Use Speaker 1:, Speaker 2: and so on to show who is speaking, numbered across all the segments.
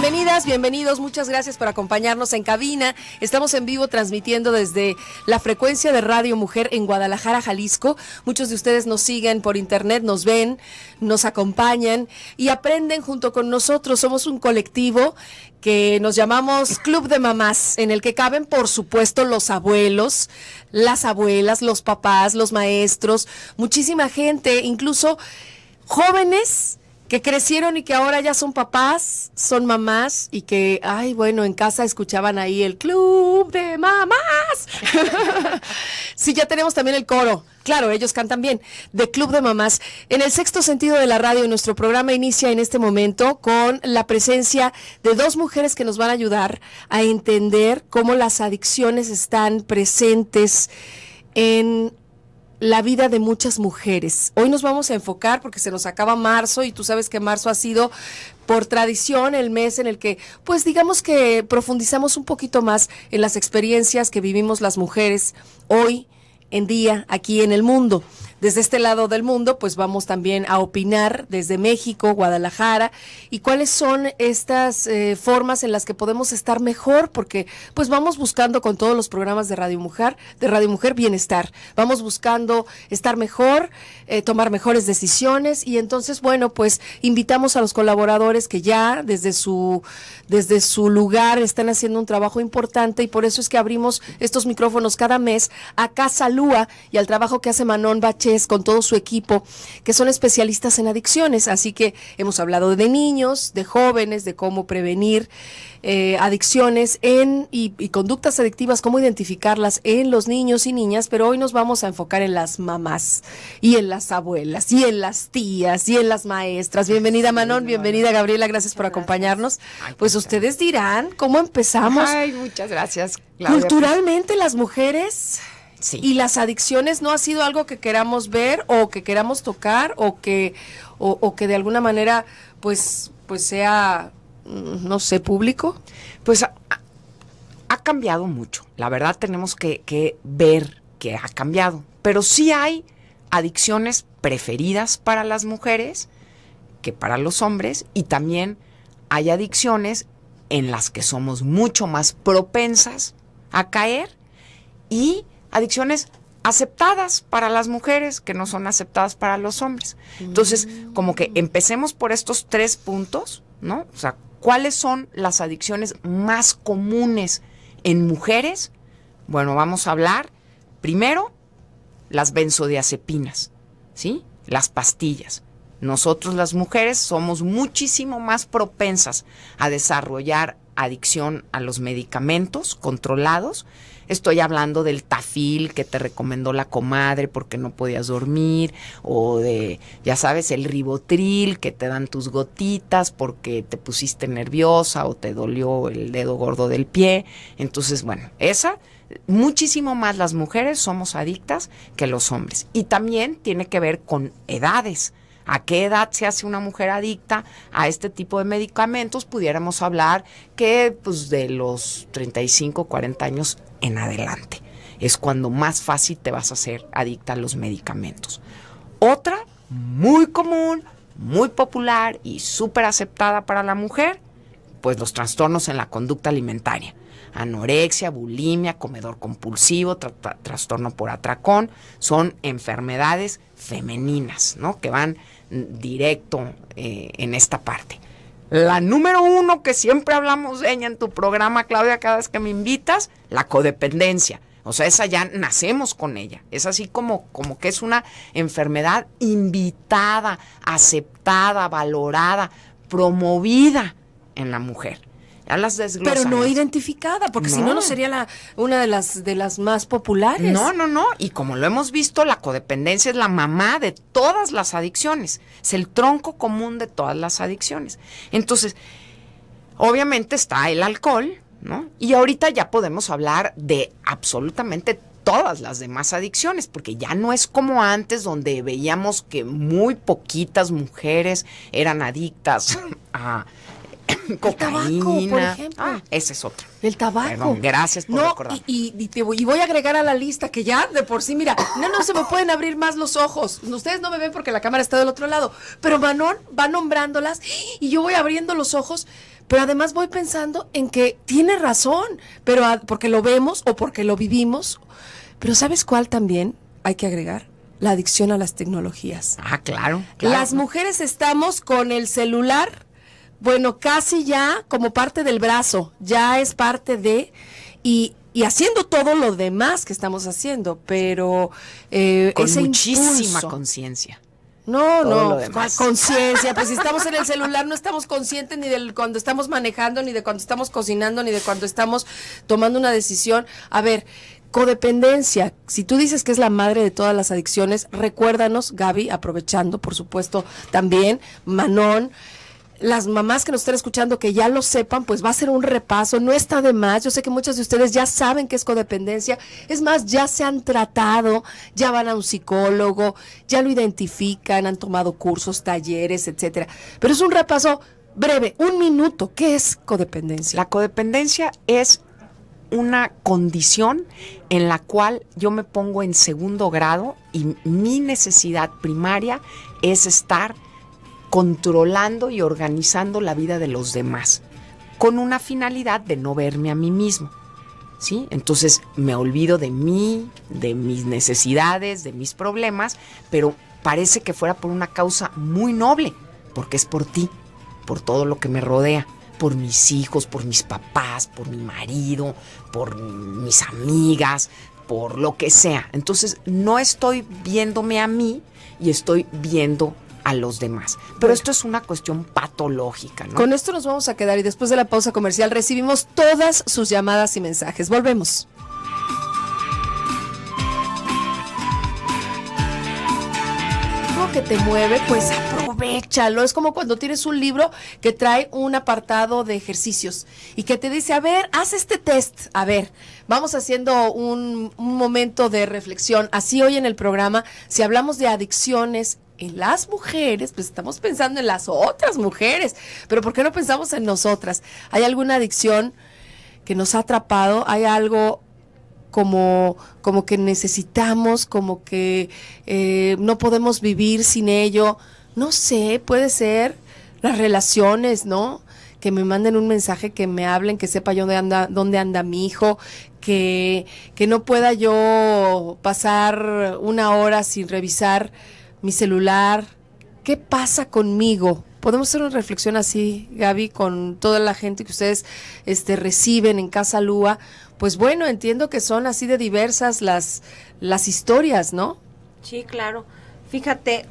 Speaker 1: Bienvenidas, bienvenidos, muchas gracias por acompañarnos en cabina. Estamos en vivo transmitiendo desde la frecuencia de Radio Mujer en Guadalajara, Jalisco. Muchos de ustedes nos siguen por internet, nos ven, nos acompañan y aprenden junto con nosotros. Somos un colectivo que nos llamamos Club de Mamás, en el que caben, por supuesto, los abuelos, las abuelas, los papás, los maestros, muchísima gente, incluso jóvenes que crecieron y que ahora ya son papás, son mamás y que, ay, bueno, en casa escuchaban ahí el club de mamás. sí, ya tenemos también el coro. Claro, ellos cantan bien, de Club de Mamás. En el sexto sentido de la radio, nuestro programa inicia en este momento con la presencia de dos mujeres que nos van a ayudar a entender cómo las adicciones están presentes en la vida de muchas mujeres. Hoy nos vamos a enfocar porque se nos acaba marzo y tú sabes que marzo ha sido por tradición el mes en el que, pues digamos que profundizamos un poquito más en las experiencias que vivimos las mujeres hoy en día aquí en el mundo desde este lado del mundo, pues vamos también a opinar desde México, Guadalajara, y cuáles son estas eh, formas en las que podemos estar mejor, porque pues vamos buscando con todos los programas de Radio Mujer, de Radio Mujer bienestar, vamos buscando estar mejor, eh, tomar mejores decisiones, y entonces, bueno, pues invitamos a los colaboradores que ya desde su, desde su lugar están haciendo un trabajo importante, y por eso es que abrimos estos micrófonos cada mes a Casa Lúa y al trabajo que hace Manon Bache con todo su equipo, que son especialistas en adicciones. Así que hemos hablado de niños, de jóvenes, de cómo prevenir eh, adicciones en, y, conductas adictivas, cómo identificarlas en los niños y niñas, pero hoy nos vamos a enfocar en las mamás y en las abuelas y en las tías y en las maestras. Bienvenida Manon, bienvenida Gabriela, gracias por acompañarnos. Pues ustedes dirán cómo empezamos. Ay,
Speaker 2: muchas gracias.
Speaker 1: Culturalmente las mujeres y las adicciones no ha sido algo que queramos ver o que queramos tocar o que, o, que de alguna manera pues, pues sea, mm, no sé, público. Pues ha,
Speaker 2: cambiado mucho. La verdad tenemos que, que ver que ha cambiado. Pero sí hay adicciones preferidas para las mujeres que para los hombres y también hay adicciones en las que somos mucho más propensas a caer y adicciones aceptadas para las mujeres que no son aceptadas para los hombres. Entonces, mm. como que empecemos por estos tres puntos, ¿no? O sea, ¿cuáles son las adicciones más comunes en mujeres? Bueno, vamos a hablar primero las benzodiazepinas, ¿sí? Las pastillas. Nosotros las mujeres somos muchísimo más propensas a desarrollar adicción a los medicamentos controlados Estoy hablando del tafil que te recomendó la comadre porque no podías dormir, o de, ya sabes, el ribotril que te dan tus gotitas porque te pusiste nerviosa o te dolió el dedo gordo del pie. Entonces, bueno, esa muchísimo más las mujeres somos adictas que los hombres. Y también tiene que ver con edades a qué edad se hace una mujer adicta a este tipo de medicamentos, pudiéramos hablar que pues, de los 35, 40 años en adelante. Es cuando más fácil te vas a hacer adicta a los medicamentos. Otra, muy común, muy popular y súper aceptada para la mujer, pues los trastornos en la conducta alimentaria. Anorexia, bulimia, comedor compulsivo, trastorno por atracón, son enfermedades femeninas, ¿no? Que van directo eh, en esta parte. La número uno que siempre hablamos de ella en tu programa, Claudia, cada vez que me invitas, la codependencia. O sea, esa ya nacemos con ella. Es así como, como que es una enfermedad invitada, aceptada, valorada, promovida en la mujer. Pero no
Speaker 1: identificada, porque si no, no sería una de las, de las más populares. No, no,
Speaker 2: no. Y como lo hemos visto, la codependencia es la mamá de todas las adicciones. Es el tronco común de todas las adicciones. Entonces, obviamente está el alcohol, ¿no? Y ahorita ya podemos hablar de absolutamente todas las demás adicciones, porque ya no es como antes donde veíamos que muy poquitas mujeres eran adictas a El tabaco, por ah, ejemplo. Ese es otro.
Speaker 1: El tabaco.
Speaker 2: gracias por no,
Speaker 1: Y, voy, a agregar a la lista que ya de por sí, mira, no, no se me pueden abrir más los ojos. Ustedes no me ven porque la cámara está del otro lado. Pero Manon va nombrándolas y yo voy abriendo los ojos. Pero además voy pensando en que tiene razón, pero porque lo vemos o porque lo vivimos. Pero ¿sabes cuál también hay que agregar? la adicción a las tecnologías.
Speaker 2: Ah, claro. Las
Speaker 1: mujeres estamos con el celular bueno, casi ya como parte del brazo, ya es parte de... Y, y haciendo todo lo demás que estamos haciendo, pero
Speaker 2: eh, con muchísima conciencia. No, no,
Speaker 1: conciencia, pues si estamos en el celular no estamos conscientes ni de cuando estamos manejando, ni de cuando estamos cocinando, ni de cuando estamos tomando una decisión. A ver, codependencia, si tú dices que es la madre de todas las adicciones, recuérdanos, Gaby, aprovechando, por supuesto, también, Manón las mamás que nos están escuchando que ya lo sepan, pues va a ser un repaso, no está de más. Yo sé que muchas de ustedes ya saben qué es codependencia, es más, ya se han tratado, ya van a un psicólogo, ya lo identifican, han tomado cursos, talleres, etcétera.
Speaker 2: Pero es un repaso breve, un minuto. ¿Qué es codependencia? La codependencia es una condición en la cual yo me pongo en segundo grado y mi necesidad primaria es estar controlando y organizando la vida de los demás, con una finalidad de no verme a mí mismo. ¿Sí? Entonces me olvido de mí, de mis necesidades, de mis problemas, pero parece que fuera por una causa muy noble, porque es por ti, por todo lo que me rodea, por mis hijos, por mis papás, por mi marido, por mis amigas, por lo que sea. Entonces no estoy viéndome a mí y estoy viendo a los demás. Pero esto es una cuestión patológica. Con
Speaker 1: esto nos vamos a quedar y después de la pausa comercial recibimos todas sus llamadas y mensajes. Volvemos. que te mueve, pues aprovechalo. Es como cuando tienes un libro que trae un apartado de ejercicios y que te dice, a ver, haz este test. A ver, vamos haciendo un, un momento de reflexión. Así hoy en el programa, si hablamos de adicciones, en las mujeres, pues estamos pensando en las otras mujeres, pero ¿por qué no pensamos en nosotras? ¿Hay alguna adicción que nos ha atrapado? ¿Hay algo como, como que necesitamos, como que eh, no podemos vivir sin ello? No sé, puede ser las relaciones, ¿no? que me manden un mensaje, que me hablen, que sepa yo dónde anda, dónde anda mi hijo, que, que no pueda yo pasar una hora sin revisar mi celular, ¿qué pasa conmigo? Podemos hacer una reflexión así, Gaby, con toda la gente que ustedes este, reciben en Casa Lua. Pues bueno, entiendo que son así de diversas las, las historias, ¿no?
Speaker 3: Sí, claro. Fíjate,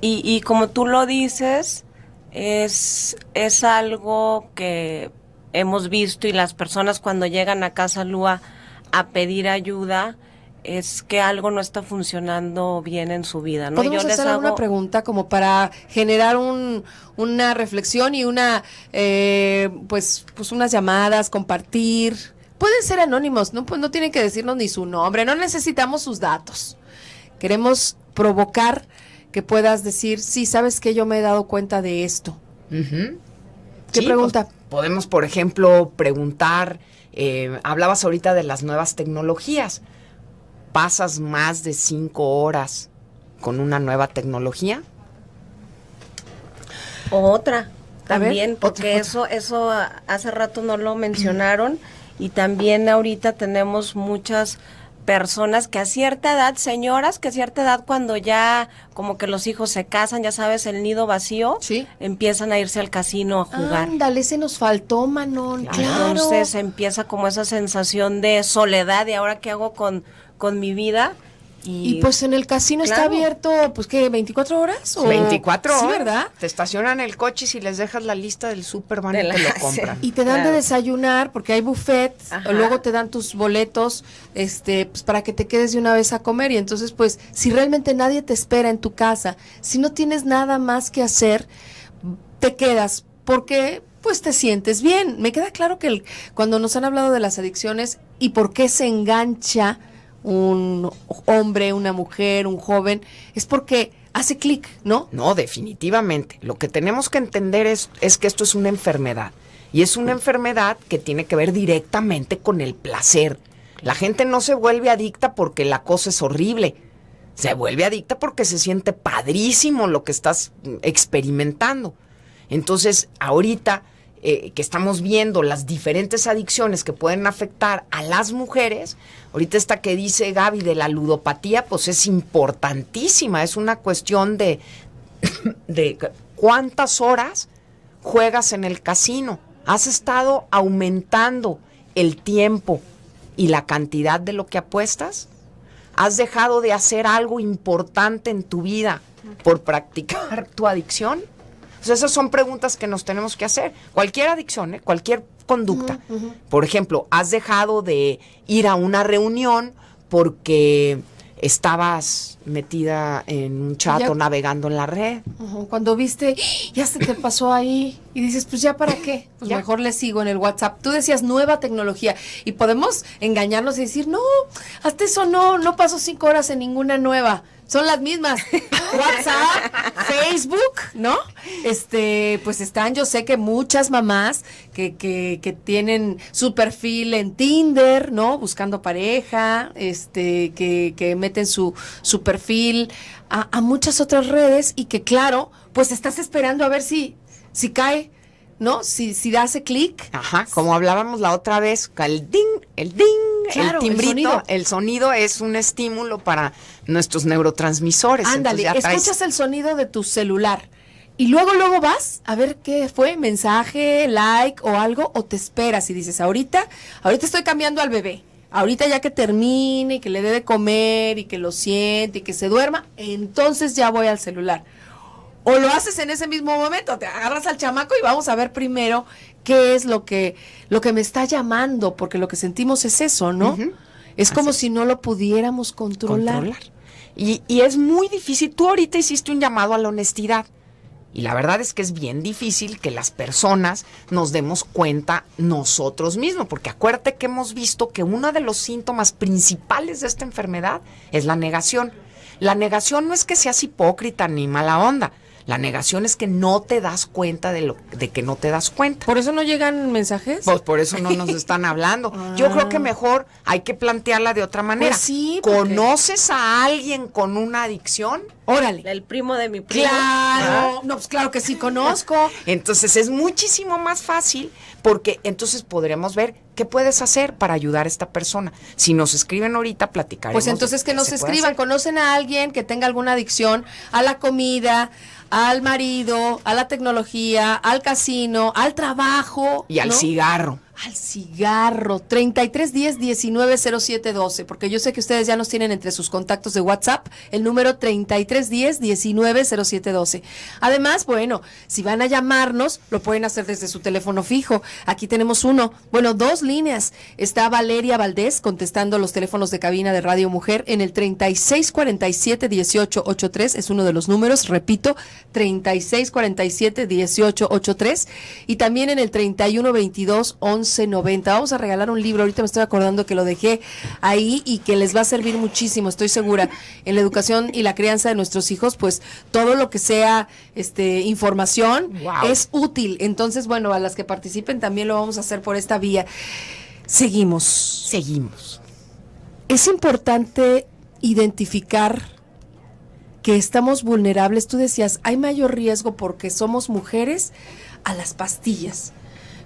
Speaker 1: y, y como tú
Speaker 3: lo dices, es, es algo que hemos visto y las personas cuando llegan a Casa Lúa a pedir ayuda, es que algo no está funcionando bien en su vida. ¿no? ¿Podemos hacer les
Speaker 1: pregunta como para generar una reflexión y una, eh, pues, pues unas llamadas, compartir? Pueden ser anónimos, no, pues, no tienen que decirnos ni su nombre, no necesitamos sus datos. Queremos provocar que puedas decir, sí, sabes que yo me he dado cuenta de
Speaker 2: esto. ¿Qué pregunta? Pues, podemos, por ejemplo, preguntar, eh, hablabas ahorita de las nuevas tecnologías pasas más de cinco horas con una nueva tecnología.
Speaker 3: Otra,
Speaker 2: también, porque
Speaker 3: eso, eso hace rato no lo mencionaron y también ahorita tenemos muchas personas que a cierta edad, señoras que a cierta edad cuando ya como que los hijos se casan, ya sabes, el nido vacío, empiezan a irse al casino a jugar.
Speaker 1: Ándale, se nos faltó, Manon. Claro. Entonces
Speaker 3: empieza como esa sensación de soledad y ahora qué hago con con mi vida. Y,
Speaker 1: pues en el casino está abierto, pues que 24 horas o 24 horas. Sí, ¿verdad?
Speaker 2: Te estacionan el coche y si les dejas la lista del superman te lo compran. Y te dan de
Speaker 1: desayunar porque hay buffet, luego te dan tus boletos este pues para que te quedes de una vez a comer y entonces pues si realmente nadie te espera en tu casa, si no tienes nada más que hacer, te quedas porque pues te sientes bien. Me queda claro que cuando nos han hablado de las adicciones y por qué se engancha un hombre, una
Speaker 2: mujer, un joven, es porque hace clic, ¿no? No, definitivamente. Lo que tenemos que entender es, es que esto es una enfermedad. Y es una enfermedad que tiene que ver directamente con el placer. La gente no se vuelve adicta porque la cosa es horrible. Se vuelve adicta porque se siente padrísimo lo que estás mm, experimentando. Entonces, ahorita eh, que estamos viendo, las diferentes adicciones que pueden afectar a las mujeres, ahorita esta que dice Gaby de la ludopatía, pues es importantísima, es una cuestión de, de cuántas horas juegas en el casino. Has estado aumentando el tiempo y la cantidad de lo que apuestas. Has dejado de hacer algo importante en tu vida por practicar tu adicción esas son preguntas que nos tenemos que hacer. Cualquier adicción, ¿eh? cualquier conducta. Por ejemplo, has dejado de ir a una reunión porque estabas metida en un chat o navegando en la red.
Speaker 1: cuando viste, ¡Ah! ya se te pasó ahí y dices, pues ya para qué, pues mejor le sigo en el WhatsApp. Tú decías nueva tecnología y podemos engañarnos y decir, no, hasta eso no, no paso cinco horas en ninguna nueva. Son las mismas. WhatsApp, Facebook, ¿no? este, pues están, yo sé que muchas mamás que, que, tienen su perfil en Tinder, ¿no? Buscando pareja, este, que, que meten su, perfil a, muchas otras redes y que claro, pues estás esperando a ver si,
Speaker 2: si cae. ¿no? Si, si ese clic. Ajá, como hablábamos la otra vez, el ding, el ding, el timbrito, el sonido. es un estímulo para nuestros neurotransmisores. Ándale, escuchas
Speaker 1: el sonido de tu celular y luego, luego vas a ver qué fue, mensaje, like o algo, o te esperas y dices, ahorita, ahorita estoy cambiando al bebé. Ahorita ya que termine y que le dé de comer y que lo siente y que se duerma, entonces ya voy al celular. O lo haces en ese mismo momento, te agarras al chamaco y vamos a ver primero qué es lo que, lo que me está llamando, porque lo que sentimos es eso, ¿no? Es como si no lo pudiéramos controlar.
Speaker 2: Y, y es muy difícil. Tú ahorita hiciste un llamado a la honestidad. Y la verdad es que es bien difícil que las personas nos demos cuenta nosotros mismos, porque acuérdate que hemos visto que uno de los síntomas principales de esta enfermedad es la negación. La negación no es que seas hipócrita ni mala onda, la negación es que no te das cuenta de lo de que no te das cuenta. ¿Por eso no llegan mensajes? Pues por eso no nos están hablando. Yo creo que ah. mejor hay que plantearla de otra manera. Pues sí, ¿Conoces a alguien con una adicción? Órale. El primo de mi primo. Claro, ah. no, pues claro que sí conozco. Entonces es muchísimo más fácil porque entonces podremos ver qué puedes hacer para ayudar a esta persona. Si nos escriben ahorita, platicaremos. Pues entonces que nos escriban,
Speaker 1: conocen a alguien que tenga alguna adicción a la comida, al marido, a la tecnología, al casino, al trabajo. Y al cigarro al cigarro. 3310-190712, porque yo sé que ustedes ya nos tienen entre sus contactos de WhatsApp el número 3310-190712. Además, bueno, si van a llamarnos, lo pueden hacer desde su teléfono fijo. Aquí tenemos uno, bueno, dos líneas. Está Valeria Valdés contestando los teléfonos de cabina de Radio Mujer en el 3647-1883, es uno de los números, repito, 3647-1883, y también en el 3122 11 90 Vamos a regalar un libro, ahorita me estoy acordando que lo dejé ahí y que les va a servir muchísimo, estoy segura, en la educación y la crianza de nuestros hijos, pues todo lo que sea este información es útil. Entonces, bueno, a las que participen también lo vamos a hacer por esta vía. Seguimos. Seguimos. Es importante identificar que estamos vulnerables. Tú decías, hay mayor riesgo porque somos mujeres a las pastillas.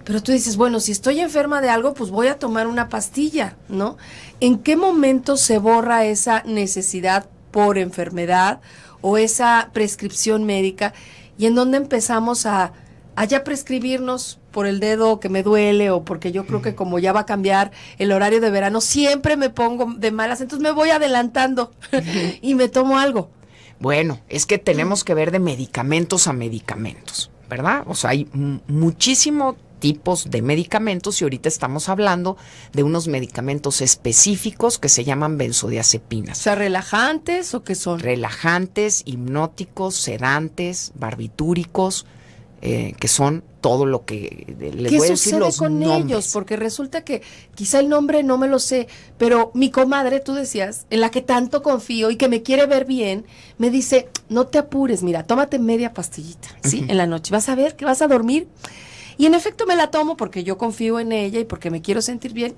Speaker 1: Pero tú dices, bueno, si estoy enferma de algo, pues voy a tomar una pastilla, ¿no? ¿En qué momento se borra esa necesidad por enfermedad o esa prescripción médica? Y en dónde empezamos a, a ya prescribirnos por el dedo que me duele o porque yo creo que como ya va a cambiar el horario de verano, siempre me pongo de malas, entonces me voy adelantando y
Speaker 2: me tomo algo. Bueno, es que tenemos que ver de medicamentos a medicamentos, ¿verdad? O sea, hay muchísimo tipos de medicamentos y ahorita estamos hablando de unos medicamentos específicos que se llaman benzodiazepinas. O sea, relajantes o qué son? Relajantes, hipnóticos, sedantes, barbitúricos, eh, que son todo lo que les voy a decir sucede los con ellos?
Speaker 1: Porque resulta que quizá el nombre no me lo sé, pero mi comadre, tú decías, en la que tanto confío y que me quiere ver bien, me dice, no te apures, mira, tómate media pastillita, ¿sí? En la noche, vas a ver que vas a dormir y en efecto me la tomo porque yo confío en ella y porque me quiero sentir bien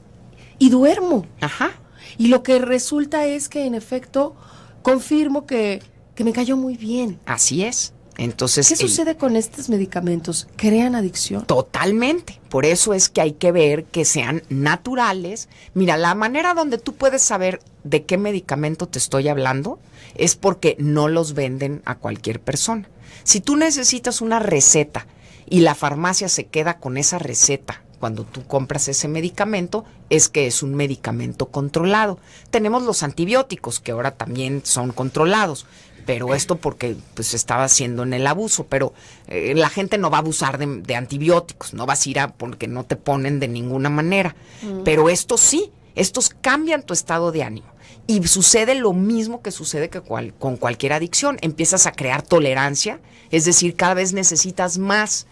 Speaker 1: y duermo. Ajá. Y lo que resulta es que en efecto confirmo que, me cayó muy bien.
Speaker 2: Así es. Entonces, ¿qué sucede con estos medicamentos? ¿Crean adicción? Totalmente. Por eso es que hay que ver que sean naturales. Mira, la manera donde tú puedes saber de qué medicamento te estoy hablando es porque no los venden a cualquier persona. Si tú necesitas una receta y la farmacia se queda con esa receta cuando tú compras ese medicamento es que es un medicamento controlado. Tenemos los antibióticos que ahora también son controlados, pero esto porque pues estaba haciendo en el abuso, pero eh, la gente no va a abusar de, antibióticos, no vas a ir a porque no te ponen de ninguna manera, mm. pero estos sí, estos cambian tu estado de ánimo. Y sucede lo mismo que sucede que con cualquier adicción. Empiezas a crear tolerancia, es decir, cada vez necesitas más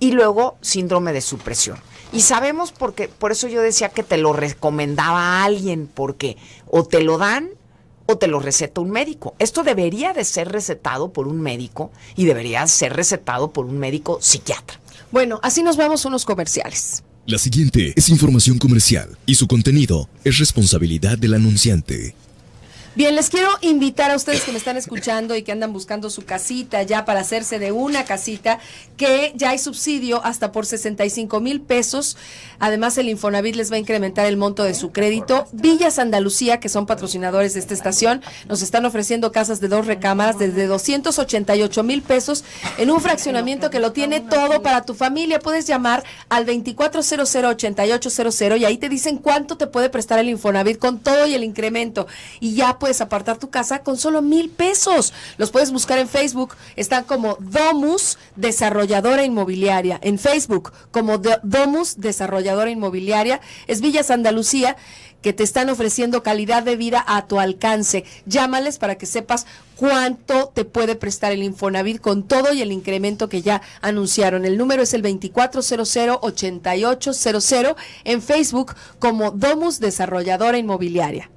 Speaker 2: y luego síndrome de supresión. Y sabemos porque, por eso yo decía que te lo recomendaba a alguien, porque o te lo dan o te lo receta un médico. Esto debería de ser recetado por un médico y debería ser recetado por un médico psiquiatra. Bueno, así nos vamos unos comerciales. La siguiente es información comercial y su contenido es responsabilidad del anunciante.
Speaker 1: Bien, les quiero invitar a ustedes que me están escuchando y que andan buscando su casita ya para hacerse de una casita, que ya hay subsidio hasta por 65 mil pesos. Además, el Infonavit les va a incrementar el monto de su crédito. Villas Andalucía, que son patrocinadores de esta estación, nos están ofreciendo casas de dos recámaras desde 288 mil pesos en un fraccionamiento que lo tiene todo para tu familia. Puedes llamar al 2400-8800 y ahí te dicen cuánto te puede prestar el Infonavit con todo y el incremento. Y ya puedes apartar tu casa con solo mil pesos. Los puedes buscar en Facebook. Están como Domus Desarrolladora Inmobiliaria. En Facebook, como Domus Desarrolladora Inmobiliaria. Es Villas Andalucía que te están ofreciendo calidad de vida a tu alcance. Llámales para que sepas cuánto te puede prestar el Infonavit con todo y el incremento que ya anunciaron. El número es el 2400-8800 en Facebook como Domus Desarrolladora Inmobiliaria.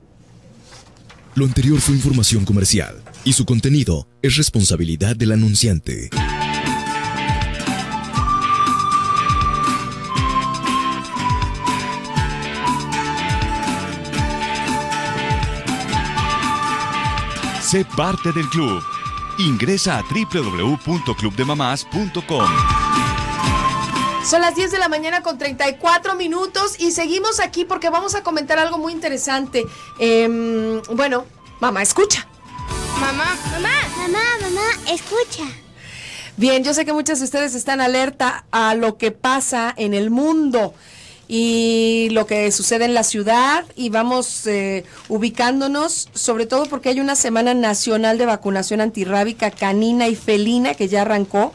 Speaker 2: Lo anterior fue información comercial y su contenido es responsabilidad del anunciante.
Speaker 1: Sé parte del club. Ingresa a www.clubdemamás.com. Son las 10 de la mañana con 34 minutos y seguimos aquí porque vamos a comentar algo muy interesante. Em, bueno, mamá, escucha. Mamá, mamá, mamá, mamá, escucha. Bien, yo sé que muchas de ustedes están alerta a lo que pasa en el mundo y lo que sucede en la ciudad y vamos eh, ubicándonos, sobre todo porque hay una semana nacional de vacunación antirrábica canina y felina que ya arrancó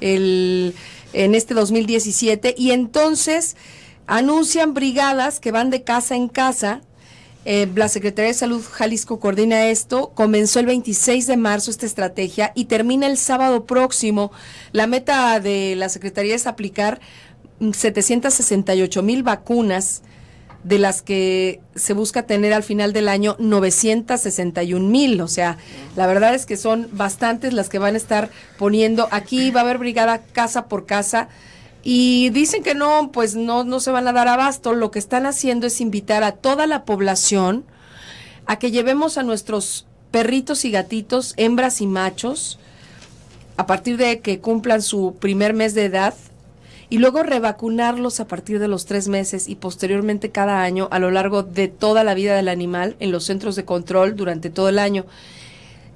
Speaker 1: el en este 2017 y entonces anuncian brigadas que van de casa en casa. Eh, la Secretaría de Salud Jalisco coordina esto. Comenzó el 26 de marzo esta estrategia y termina el sábado próximo. La meta de la Secretaría es aplicar 768 mm, mil vacunas de las que se busca tener al final del año 961 mil. O sea, la verdad es que son bastantes las que van a estar poniendo. Aquí va a haber brigada casa por casa. Y dicen que no, pues no, no se van a dar abasto. Lo que están haciendo es invitar a toda la población a que llevemos a nuestros perritos y gatitos, hembras y machos, a partir de que cumplan su primer mes de edad, y luego revacunarlos a partir de los tres meses y posteriormente cada año a lo largo de toda la vida del animal en los centros de control durante todo el año.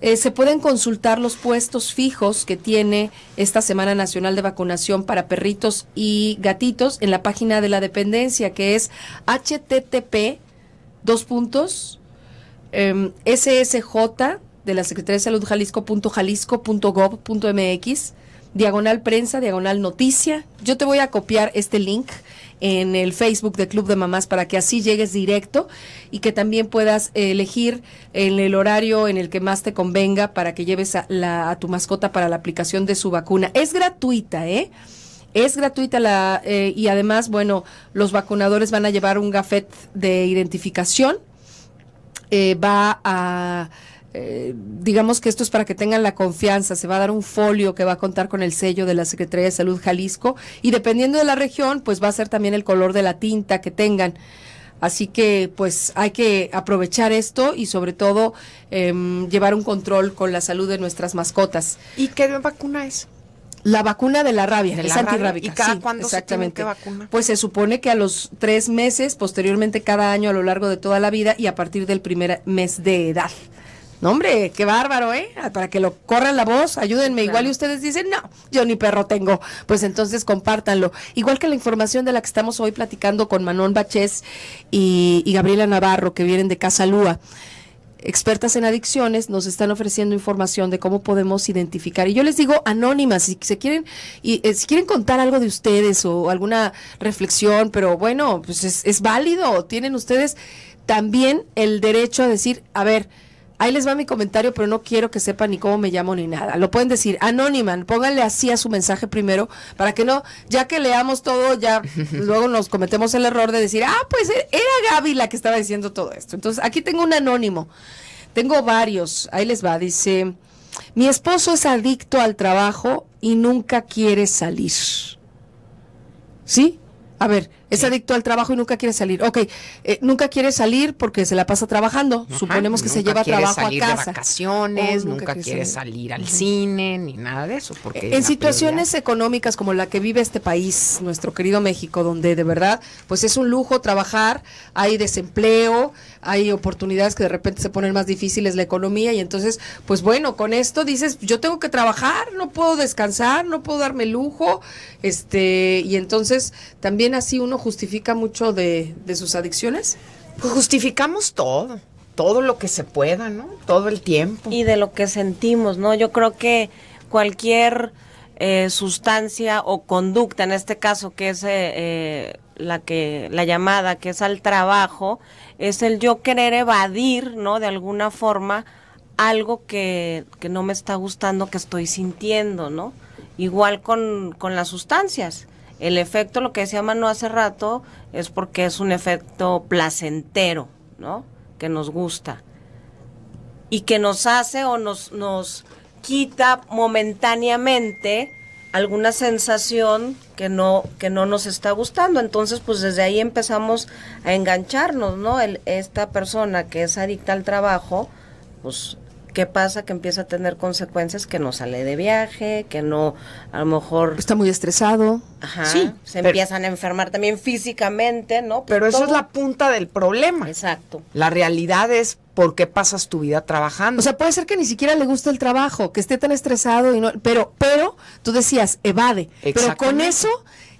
Speaker 1: Eh, se pueden consultar los puestos fijos que tiene esta Semana Nacional de Vacunación para perritos y gatitos en la página de la dependencia que es http dos puntos em, ssj de la Secretaría de Salud Jalisco.jalisco.gov.mx diagonal prensa, diagonal noticia. Yo te voy a copiar este link en el Facebook de Club de Mamás para que así llegues directo y que también puedas elegir en el horario en el que más te convenga para que lleves a, tu mascota para la aplicación de su vacuna. Es gratuita, ¿eh? Es gratuita la eh, y además, bueno, los vacunadores van a llevar un gafet de identificación. Eh, va a eh, digamos que esto es para que tengan la confianza, se va a dar un folio que va a contar con el sello de la Secretaría de Salud Jalisco y dependiendo de la región, pues va a ser también el color de la tinta que tengan. Así que pues hay que aprovechar esto y sobre todo em, llevar un control con la salud de nuestras mascotas. ¿Y qué vacuna es? La vacuna de la rabia, la antirrábica. ¿Y cada cuándo exactamente. se vacuna? Pues se supone que a los tres meses, posteriormente cada año a lo largo de toda la vida y a partir del primer mes de edad. No, hombre, qué bárbaro, ¿eh? Ah, para que lo corran la voz, ayúdenme. Igual y ustedes dicen, no, yo ni perro tengo. Pues entonces compártanlo. Igual que la información de la que estamos hoy platicando con Manon Baches y, Gabriela Navarro, que vienen de Casa Lúa. Expertas en adicciones nos están ofreciendo información de cómo podemos identificar. Y yo les digo anónimas, si se quieren, y eh, si quieren contar algo de ustedes o alguna reflexión, pero bueno, pues es, es válido. Tienen ustedes también el derecho a decir, a ver, Ahí les va mi comentario, pero no quiero que sepan ni cómo me llamo ni nada. Lo pueden decir anónima, pónganle así a su mensaje primero para que no, ya que leamos todo, ya luego nos cometemos el error de decir, ah, pues e-, era Gaby la que estaba diciendo todo esto. Entonces, aquí tengo un anónimo. Tengo varios. Ahí les va. Dice, mi esposo es adicto al trabajo y nunca quiere salir. ¿Sí? A ver, es adicto al trabajo y nunca quiere salir. Ok, eh, nunca quiere salir porque se la pasa trabajando. Suponemos que se lleva trabajo a casa. De vacaciones, oh, nunca, quiere, salir.
Speaker 2: al cine ni nada de eso. Porque en situaciones
Speaker 1: económicas como la que vive este país, nuestro querido México, donde de verdad pues es un lujo trabajar, hay desempleo, hay oportunidades que de repente se ponen más difíciles la economía y entonces pues bueno, con esto dices, yo tengo que trabajar, no puedo descansar, no puedo darme lujo, este y entonces también así uno justifica mucho de, de sus adicciones?
Speaker 2: Pues justificamos todo, todo lo que se pueda, ¿no? Todo el tiempo.
Speaker 1: Y
Speaker 3: de lo que sentimos, ¿no? Yo creo que cualquier eh, sustancia o conducta, en este caso que es eh, eh, la que la llamada que es al trabajo, es el yo querer evadir, ¿no? De alguna forma algo que, que no me está gustando, que estoy sintiendo, ¿no? Igual con, con las sustancias. El efecto, lo que decía no hace rato, es porque es un efecto placentero, ¿no? Que nos gusta. Y que nos hace o nos, nos quita momentáneamente alguna sensación que no, que no nos está gustando. Entonces, pues desde ahí empezamos a engancharnos, ¿no? esta persona que es adicta al trabajo, pues ¿Qué pasa? Que empieza a tener consecuencias que no sale de viaje, que no, a lo mejor... Está muy
Speaker 2: estresado. Ajá. Sí, se empiezan
Speaker 3: a enfermar también físicamente, ¿no? Pues pero eso es la punta
Speaker 2: del problema. Exacto. La realidad es por qué pasas tu vida trabajando. O sea, puede ser que ni siquiera le guste el trabajo, que esté tan estresado y no... Pero, pero, tú decías, evade. Pero con eso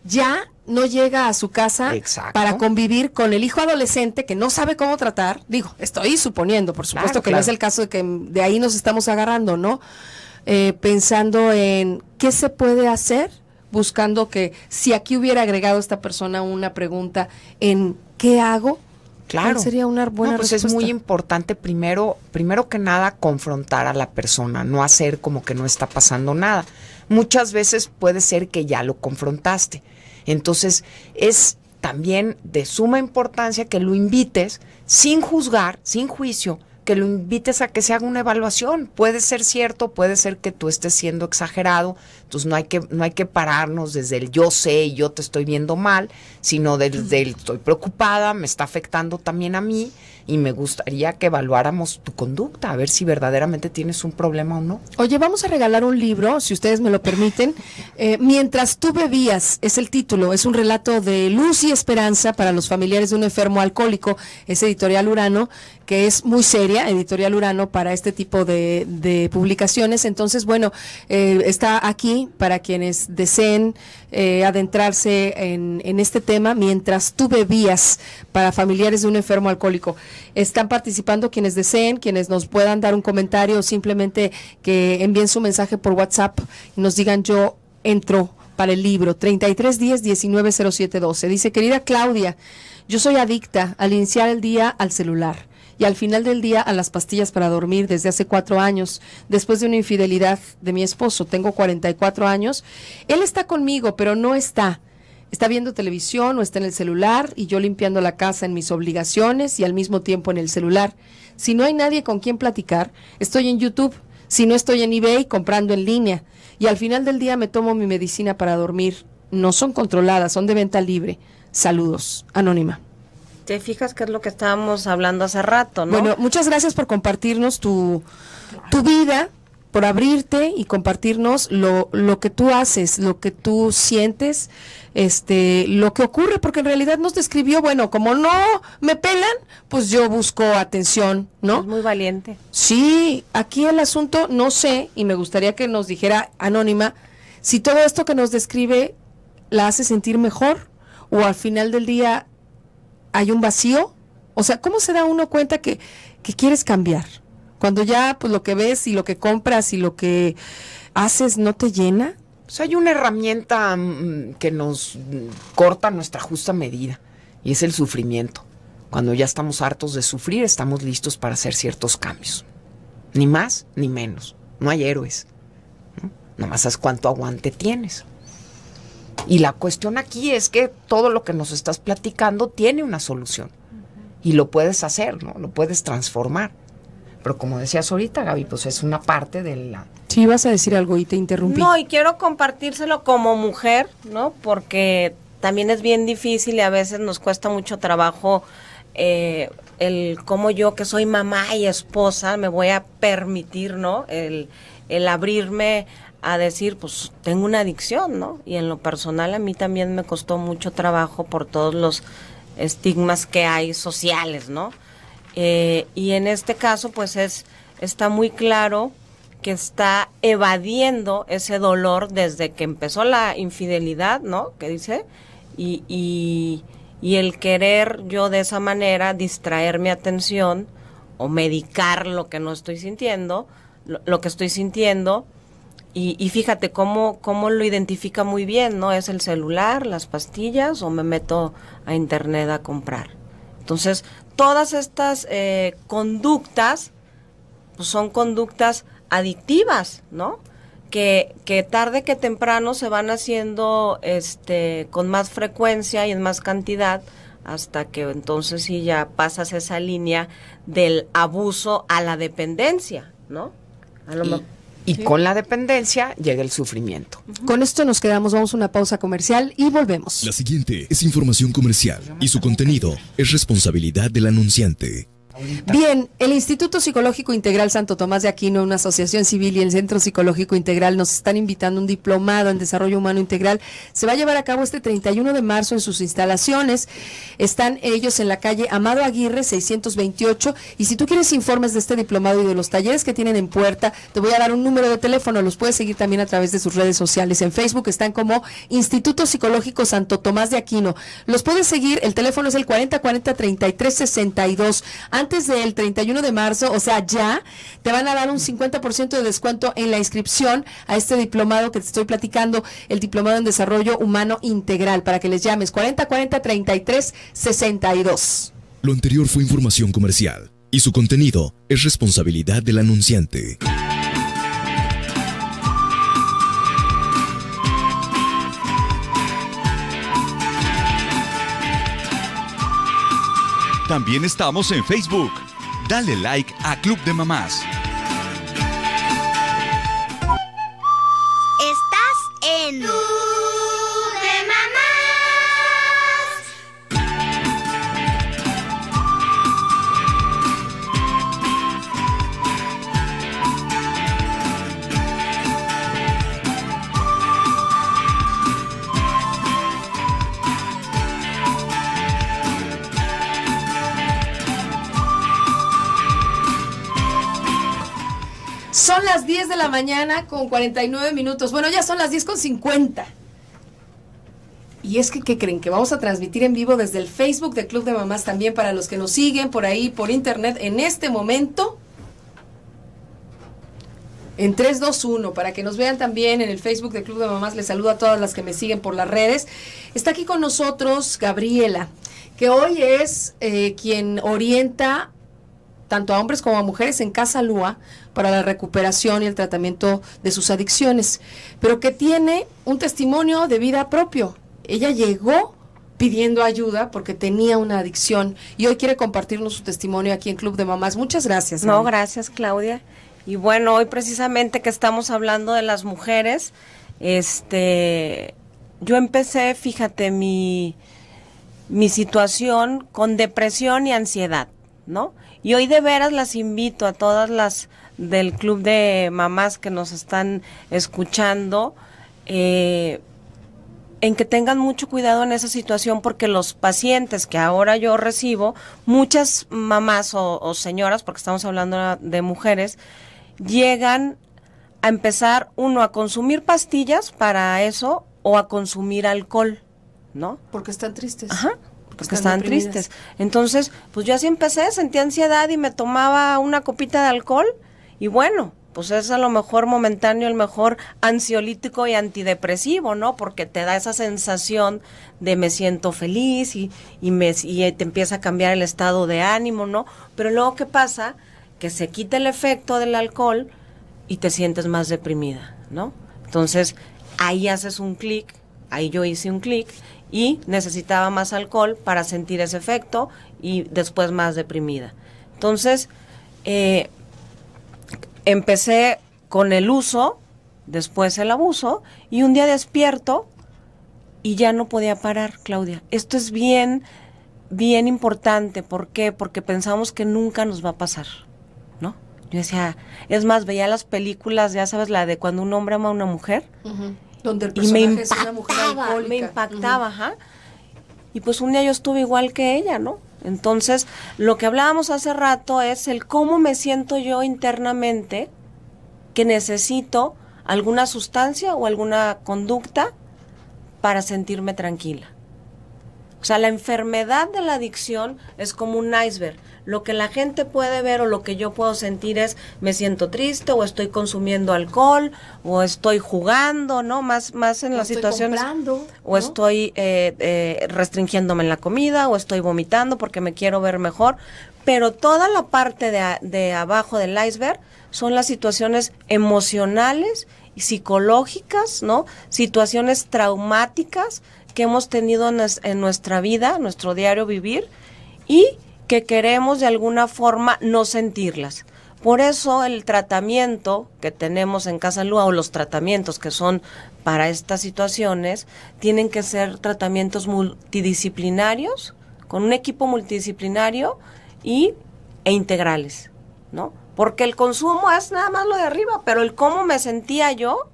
Speaker 1: ya no llega a su casa para convivir con el hijo adolescente que no sabe cómo tratar, digo, estoy suponiendo, por supuesto que no es el caso de que de ahí nos estamos agarrando, ¿no? Eh, pensando en qué se puede hacer, buscando que si aquí hubiera agregado esta persona una pregunta en qué hago, Claro. sería una buena pues es muy
Speaker 2: importante primero, primero que nada, confrontar a la persona, no hacer como que no está pasando nada. Muchas veces puede ser que ya lo confrontaste, entonces, es también de suma importancia que lo invites sin juzgar, sin juicio, que lo invites a que se haga una evaluación. Puede ser cierto, puede ser que tú estés siendo exagerado, entonces no hay que, no hay que pararnos desde el yo sé y yo te estoy viendo mal, sino desde el estoy preocupada, me está afectando también a mí y me gustaría que evaluáramos tu conducta, a ver si verdaderamente tienes un problema o no. Oye, vamos a regalar un libro, si ustedes me lo permiten. Eh, mientras tú
Speaker 1: bebías, es el título, es un relato de luz y esperanza para los familiares de un enfermo alcohólico, es editorial Urano, que es muy seria, Editorial Urano, para este tipo de, publicaciones. Entonces, bueno, eh, está aquí para quienes deseen eh, adentrarse en, este tema, mientras tú bebías para familiares de un enfermo alcohólico. Están participando quienes deseen, quienes nos puedan dar un comentario o simplemente que envíen su mensaje por WhatsApp y nos digan yo entro para el libro 3310-190712. Dice, querida Claudia, yo soy adicta al iniciar el día al celular y al final del día a las pastillas para dormir desde hace cuatro años, después de una infidelidad de mi esposo. Tengo 44 años. Él está conmigo, pero no está. Está viendo televisión o está en el celular y yo limpiando la casa en mis obligaciones y al mismo tiempo en el celular. Si no hay nadie con quien platicar, estoy en YouTube. Si no estoy en eBay, comprando en línea. Y al final del día me tomo mi medicina para dormir. No son controladas, son de venta libre. Saludos. Anónima fijas que es lo que estábamos hablando hace rato, ¿no? Bueno, muchas gracias por compartirnos tu, tu vida, por abrirte y compartirnos lo, lo que tú haces, lo que tú sientes, este, lo que ocurre, porque en realidad nos describió, bueno, como no me pelan, pues yo busco atención, ¿no? Es muy valiente. Sí, aquí el asunto, no sé, y me gustaría que nos dijera Anónima, si todo esto que nos describe la hace sentir mejor o al final del día hay un vacío? O sea, ¿cómo se da uno cuenta que, quieres cambiar? Cuando ya pues lo que ves y
Speaker 2: lo que compras y lo que haces no te llena. sea, hay una herramienta mm, que nos corta nuestra justa medida y es el sufrimiento. Cuando ya estamos hartos de sufrir, estamos listos para hacer ciertos cambios. Ni más ni menos. No hay héroes. ¿no? más es cuánto aguante tienes. Y la cuestión aquí es que todo lo que nos estás platicando tiene una solución. Y lo puedes hacer, ¿no? Lo puedes transformar. Pero como decías ahorita, Gaby, pues es una parte de la... Sí, vas a decir algo y te interrumpí.
Speaker 3: No, y quiero compartírselo como mujer, ¿no? Porque también es bien difícil y a veces nos cuesta mucho trabajo eh, el cómo yo, que soy mamá y esposa, me voy a permitir, ¿no? el abrirme a decir, pues tengo una adicción, ¿no? Y en lo personal a mí también me costó mucho trabajo por todos los estigmas que hay sociales, ¿no? Eh, y en este caso, pues es, está muy claro que está evadiendo ese dolor desde que empezó la infidelidad, ¿no? Que dice, y, y, el querer yo de esa manera distraer mi atención o medicar lo que no estoy sintiendo, lo que estoy sintiendo, y, fíjate cómo, cómo lo identifica muy bien, ¿no? Es el celular, las pastillas o me meto a internet a comprar. Entonces, todas estas eh, conductas pues, son conductas adictivas, ¿no? Que, que tarde que temprano se van haciendo este, con más frecuencia y en más cantidad hasta que entonces sí ya pasas esa línea del abuso a la dependencia, ¿no?
Speaker 1: A lo mejor.
Speaker 2: Y con la dependencia llega el sufrimiento. Con esto nos
Speaker 1: quedamos, vamos a una pausa comercial y volvemos.
Speaker 2: La siguiente es información comercial y su contenido es responsabilidad del anunciante.
Speaker 1: Bien, el Instituto Psicológico Integral Santo Tomás de Aquino, una asociación civil y el Centro Psicológico Integral nos están invitando un diplomado en desarrollo humano integral. Se va a llevar a cabo este 31 de marzo en sus instalaciones. Están ellos en la calle Amado Aguirre 628 y si tú quieres informes de este diplomado y de los talleres que tienen en puerta, te voy a dar un número de teléfono, los puedes seguir también a través de sus redes sociales. En Facebook están como Instituto Psicológico Santo Tomás de Aquino. Los puedes seguir, el teléfono es el 4040 3362 antes del 31 de marzo, o sea, ya, te van a dar un 50% de descuento en la inscripción a este diplomado que te estoy platicando, el Diplomado en Desarrollo Humano Integral, para que les llames 40 40
Speaker 2: Lo anterior fue información comercial y su contenido es responsabilidad del anunciante.
Speaker 3: También estamos en Facebook. Dale like a Club de Mamás.
Speaker 1: de la mañana con 49 minutos. Bueno, ya son las 10 con 50. Y es que, ¿qué creen? Que vamos a transmitir en vivo desde el Facebook de Club de Mamás también para los que nos siguen por ahí, por internet, en este momento. En 321, para que nos vean también en el Facebook de Club de Mamás, les saludo a todas las que me siguen por las redes. Está aquí con nosotros Gabriela, que hoy es eh, quien orienta tanto a hombres como a mujeres en Casa Lua para la recuperación y el tratamiento de sus adicciones, pero que tiene un testimonio de vida propio. Ella llegó pidiendo ayuda porque tenía una adicción y hoy quiere compartirnos su testimonio aquí en Club de Mamás. Muchas gracias. No, gracias Claudia. Y bueno, hoy
Speaker 3: precisamente que estamos hablando de las mujeres, este, yo empecé, fíjate, mi, mi situación con depresión y ansiedad, ¿no? Y hoy de veras las invito a todas las del club de mamás que nos están escuchando, eh, en que tengan mucho cuidado en esa situación porque los pacientes que ahora yo recibo, muchas mamás o, señoras, porque estamos hablando de mujeres, llegan a empezar uno a consumir pastillas para eso o a consumir alcohol, ¿no? Porque están tristes. Pues, que Están tristes. Entonces, pues yo así empecé, sentía ansiedad y me tomaba una copita de alcohol y bueno, pues es a lo mejor momentáneo, el mejor ansiolítico y antidepresivo, ¿no? Porque te da esa sensación de me siento feliz y, me, y te empieza a cambiar el estado de ánimo, ¿no? Pero luego, ¿qué pasa? Que se quita el efecto del alcohol y te sientes más deprimida, ¿no? Entonces, ahí haces un clic, ahí yo hice un clic y necesitaba más alcohol para sentir ese efecto y después más deprimida. Entonces, eh, empecé con el uso, después el abuso y un día despierto y ya no podía parar, Claudia. Esto es bien, bien importante. ¿Por qué? Porque pensamos que nunca nos va a pasar, ¿no? Yo decía, es más, veía las películas, ya sabes, la de cuando un hombre ama a una mujer. Donde el y me impactaba, es una
Speaker 1: mujer
Speaker 3: me impactaba, Y pues un día yo estuve igual que ella, ¿no? Entonces, lo que hablábamos hace rato es el cómo me siento yo internamente que necesito alguna sustancia o alguna conducta para sentirme tranquila. O sea, la enfermedad de la adicción es como un iceberg. Lo que la gente puede ver o lo que yo puedo sentir es me siento triste o estoy consumiendo alcohol o estoy jugando, ¿no? Más, más en las las estoy situaciones. o estoy eh, eh, restringiéndome en la comida o estoy vomitando porque me quiero ver mejor. Pero toda la parte de, de abajo del iceberg son las situaciones emocionales y psicológicas, ¿no? Situaciones traumáticas que hemos tenido en, nuestra vida, nuestro diario vivir, y que queremos de alguna forma no sentirlas. Por eso el tratamiento que tenemos en Casa Lua o los tratamientos que son para estas situaciones tienen que ser tratamientos multidisciplinarios, con un equipo multidisciplinario y, e integrales, ¿no? Porque el consumo es nada más lo de arriba, pero el cómo me sentía yo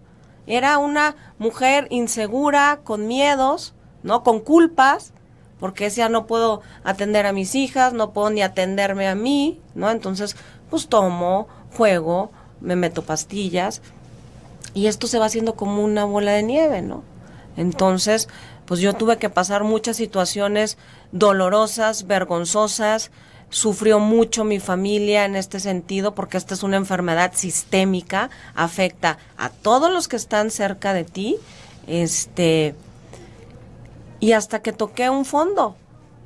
Speaker 3: era una mujer insegura, con miedos, ¿no? Con culpas, porque decía, no puedo atender a mis hijas, no puedo ni atenderme a mí, ¿no? Entonces, pues tomo, juego, me meto pastillas, y esto se va haciendo como una bola de nieve, ¿no? Entonces, pues yo tuve que pasar muchas situaciones dolorosas, vergonzosas, sufrió mucho mi familia en este sentido porque esta es una enfermedad sistémica, afecta a todos los que están cerca de ti, este y hasta que toqué un fondo,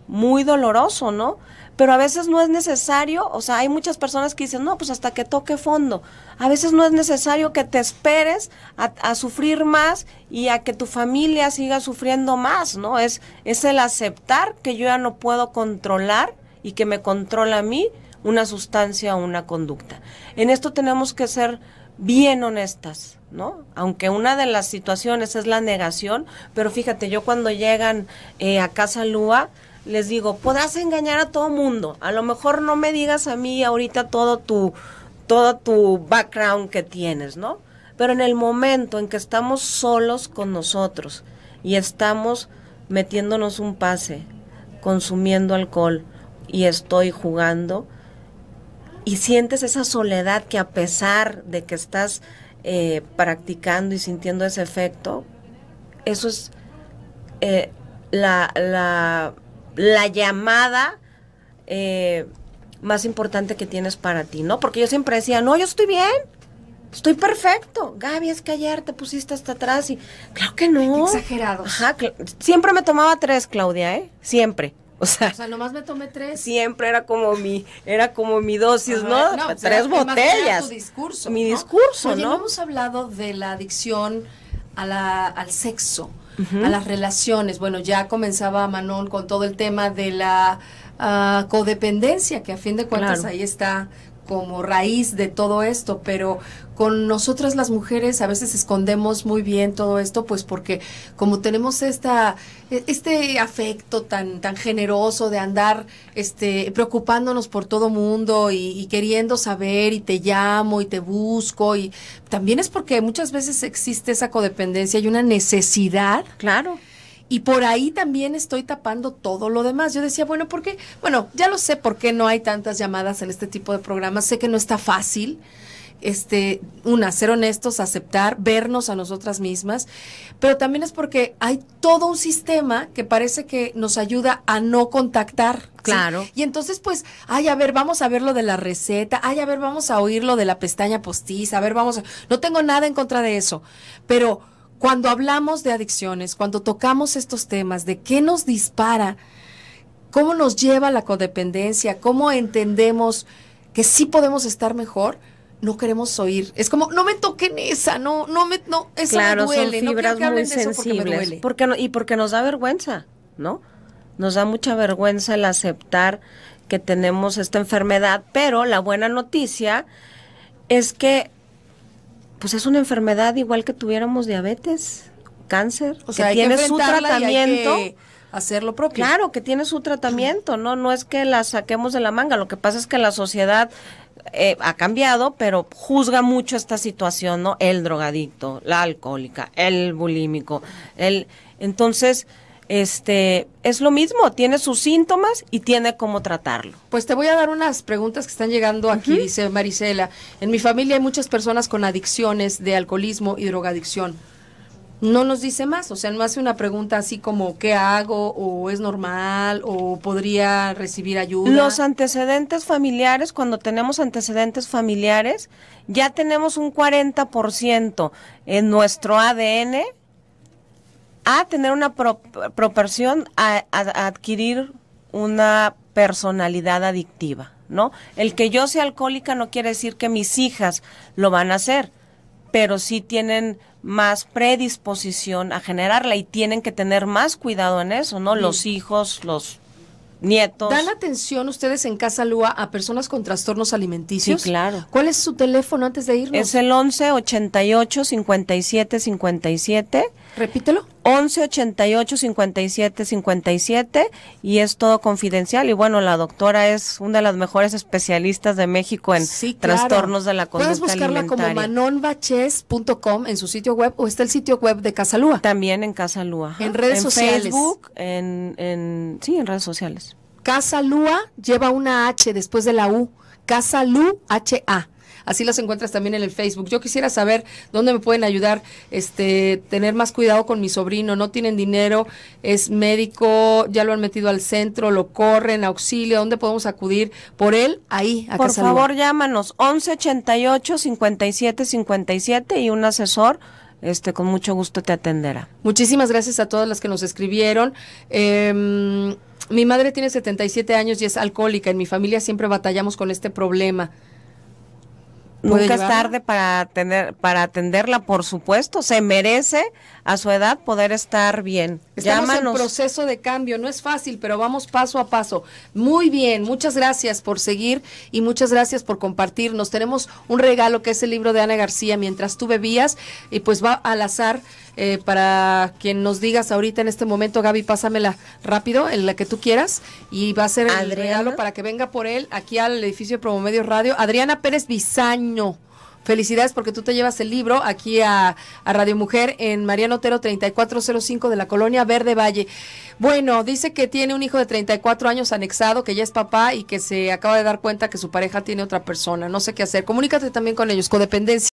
Speaker 3: muy doloroso, ¿no? Pero a veces no es necesario, o sea, hay muchas personas que dicen, no, pues hasta que toque fondo. A veces no es necesario que te esperes a, a sufrir más y a que tu familia siga sufriendo más, ¿no? Es, es el aceptar que yo ya no puedo controlar y que me controla a mí una sustancia o una conducta. En esto tenemos que ser bien honestas, ¿no? Aunque una de las situaciones es la negación, pero fíjate, yo cuando llegan eh, a Casa Lua, les digo, podrás engañar a todo mundo, a lo mejor no me digas a mí ahorita todo tu, todo tu background que tienes, ¿no? Pero en el momento en que estamos solos con nosotros y estamos metiéndonos un pase, consumiendo alcohol, y estoy jugando. Y sientes esa soledad que a pesar de que estás eh, practicando y sintiendo ese efecto, eso es eh, la, la, llamada eh, más importante que tienes para ti, ¿no? Porque yo siempre decía, no, yo estoy bien, estoy perfecto. Gaby, es que ayer te pusiste hasta atrás y claro que no. exagerado! siempre me tomaba tres, Claudia, ¿eh? Siempre. O sea,
Speaker 1: nomás me tomé tres. Siempre
Speaker 3: era como mi, era como mi dosis, ¿no? tres pues botellas.
Speaker 1: discurso, mi discurso, ¿no? hemos hablado de la adicción a la, al sexo, a las relaciones. Bueno, ya comenzaba Manon con todo el tema de la ah, codependencia, que a fin de cuentas ahí está como raíz de todo esto, pero con nosotras las mujeres a veces escondemos muy bien todo esto, pues porque como tenemos esta, e, este afecto tan, tan generoso de andar este, preocupándonos por todo mundo y, y queriendo saber y te llamo y te busco y también es porque muchas veces existe esa codependencia y una necesidad. Claro y por ahí también estoy tapando todo lo demás. Yo decía, bueno, ¿por qué? Bueno, ya lo sé por qué no hay tantas llamadas en este tipo de programas. Sé que no está fácil. Este, una, ser honestos, aceptar, vernos a nosotras mismas, pero también es porque hay todo un sistema que parece que nos ayuda a no contactar. Claro. Y entonces, pues, ay, a ver, vamos a ver lo de la receta, ay, a ver, vamos a oír lo de la pestaña postiza, a ver, vamos a... No tengo nada en contra de eso, pero cuando hablamos de adicciones, cuando tocamos estos temas, de qué nos dispara, cómo nos lleva la codependencia, cómo entendemos que sí podemos estar mejor, no queremos oír. Es como, no me toquen esa, no, no me, no, esa claro, me duele, son fibras muy sensibles, porque duele. y porque nos da vergüenza,
Speaker 3: ¿no? Nos da mucha vergüenza el aceptar que tenemos esta enfermedad, pero la buena noticia es que pues es una enfermedad igual que tuviéramos diabetes, cáncer, o sea, que tiene su tratamiento.
Speaker 1: hacerlo propio. Claro,
Speaker 3: que tiene su tratamiento, ¿no? No es que la saquemos de la manga, lo que pasa es que la sociedad eh, ha cambiado, pero juzga mucho esta situación, ¿no? El drogadicto, la alcohólica, el bulímico, el... Entonces, este, es lo mismo, tiene sus síntomas y tiene cómo tratarlo.
Speaker 1: Pues te voy a dar unas preguntas que están llegando aquí, dice Marisela. En mi familia hay muchas personas con adicciones de alcoholismo y drogadicción. No nos dice más, o sea, no hace una pregunta así como ¿qué hago? o ¿es normal? o ¿podría recibir ayuda? Los
Speaker 3: antecedentes familiares, cuando tenemos antecedentes familiares, ya tenemos un 40% en nuestro ADN a tener una proporción a, adquirir una personalidad adictiva, ¿no? El que yo sea alcohólica no quiere decir que mis hijas lo van a hacer, pero sí tienen más predisposición a generarla y tienen que tener más cuidado en eso, ¿no? Los hijos, los nietos. ¿Dan
Speaker 1: atención ustedes en Casa Lua a personas con trastornos alimenticios? Sí, claro. ¿Cuál es su teléfono antes de irnos? Es el
Speaker 3: 11 88 57 57 Repítelo. 1188 57 57 y es todo confidencial. Y bueno, la doctora es una de las mejores especialistas de México en trastornos de la conducta Puedes buscarla como
Speaker 1: manonbaches.com en su sitio web o está el sitio web de Casalúa. También en Casalúa. En redes en sociales. Facebook, en, en, sí, en redes sociales. Casalúa lleva una H después de la U. Casalú H-A. Así las encuentras también en el Facebook. Yo quisiera saber dónde me pueden ayudar, este, tener más cuidado con mi sobrino, no tienen dinero, es médico, ya lo han metido al centro, lo corren, auxilio, ¿dónde podemos acudir por él? Ahí, Por favor, once llámanos 1188 57
Speaker 3: y un asesor este, con mucho gusto te atenderá.
Speaker 1: Muchísimas gracias a todas las que nos escribieron. Em, mi madre tiene 77 años y es alcohólica. En mi familia siempre batallamos con este problema. Nunca es tarde para
Speaker 3: tener para atenderla, por supuesto. Se merece a su edad poder estar bien.
Speaker 1: Estamos en proceso de cambio, no es fácil, pero vamos paso a paso. Muy bien, muchas gracias por seguir y muchas gracias por compartirnos. Tenemos un regalo que es el libro de Ana García, Mientras tú bebías, y pues va al azar eh, para quien nos digas ahorita en este momento, Gaby, pásamela rápido, en la que tú quieras, y va a ser el regalo para que venga por él aquí al edificio de Promomedio Radio. Adriana Pérez Bizaño felicidades porque tú te llevas el libro aquí a, a, Radio Mujer en Mariano Otero 3405 de la colonia Verde Valle. Bueno, dice que tiene un hijo de 34 años anexado, que ya es papá y que se acaba de dar cuenta que su pareja tiene otra persona. No sé qué hacer. Comunícate también con ellos, codependencia.